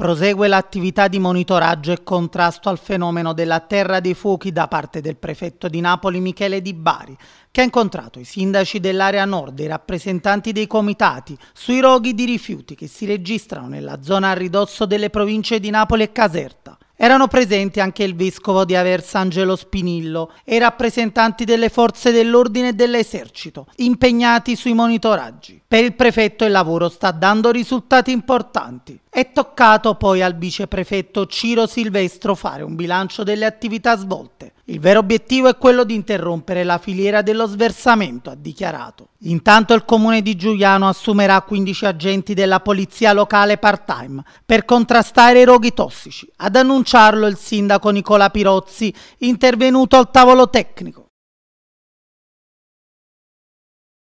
Prosegue l'attività di monitoraggio e contrasto al fenomeno della terra dei fuochi da parte del prefetto di Napoli Michele Di Bari, che ha incontrato i sindaci dell'area nord e i rappresentanti dei comitati sui roghi di rifiuti che si registrano nella zona a ridosso delle province di Napoli e Caserta erano presenti anche il vescovo di Aversangelo Spinillo e i rappresentanti delle forze dell'ordine e dell'esercito, impegnati sui monitoraggi. Per il prefetto il lavoro sta dando risultati importanti. È toccato poi al viceprefetto Ciro Silvestro fare un bilancio delle attività svolte. Il vero obiettivo è quello di interrompere la filiera dello sversamento, ha dichiarato. Intanto il comune di Giuliano assumerà 15 agenti della polizia locale part-time per contrastare i roghi tossici. Ad annunciarlo il sindaco Nicola Pirozzi, intervenuto al tavolo tecnico.